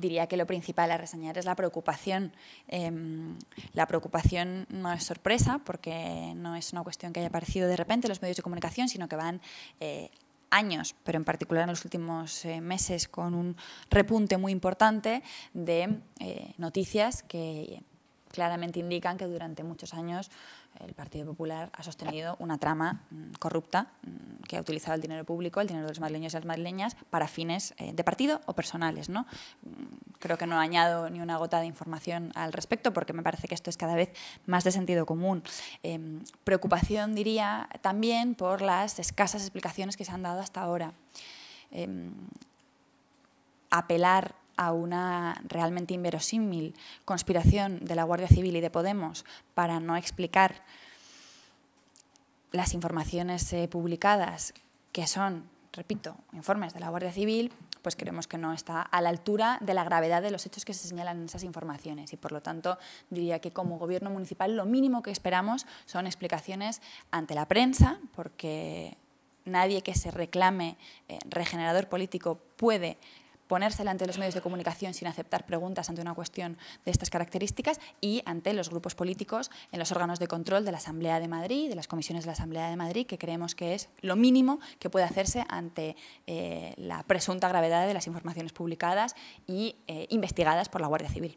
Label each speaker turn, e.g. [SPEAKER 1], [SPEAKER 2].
[SPEAKER 1] diría que lo principal a reseñar es la preocupación. Em, la preocupación no es sorpresa porque no es una cuestión que haya aparecido de repente en los medios de comunicación, sino que van eh, años, pero en particular en los últimos eh, meses con un repunte muy importante de eh, noticias que claramente indican que durante muchos años el Partido Popular ha sostenido una trama mm, corrupta mm, que ha utilizado el dinero público, el dinero de los madrileños y las madrileñas, para fines eh, de partido o personales. ¿no? Mm, creo que no añado ni una gota de información al respecto porque me parece que esto es cada vez más de sentido común. Em, preocupación, diría, también por las escasas explicaciones que se han dado hasta ahora. Em, apelar a una realmente inverosímil conspiración de la Guardia Civil y de Podemos para no explicar las informaciones eh, publicadas, que son, repito, informes de la Guardia Civil, pues creemos que no está a la altura de la gravedad de los hechos que se señalan en esas informaciones y por lo tanto diría que como gobierno municipal lo mínimo que esperamos son explicaciones ante la prensa porque nadie que se reclame eh, regenerador político puede ponérsela ante los medios de comunicación sin aceptar preguntas ante una cuestión de estas características y ante los grupos políticos en los órganos de control de la Asamblea de Madrid, de las comisiones de la Asamblea de Madrid, que creemos que es lo mínimo que puede hacerse ante eh, la presunta gravedad de las informaciones publicadas y eh, investigadas por la Guardia Civil.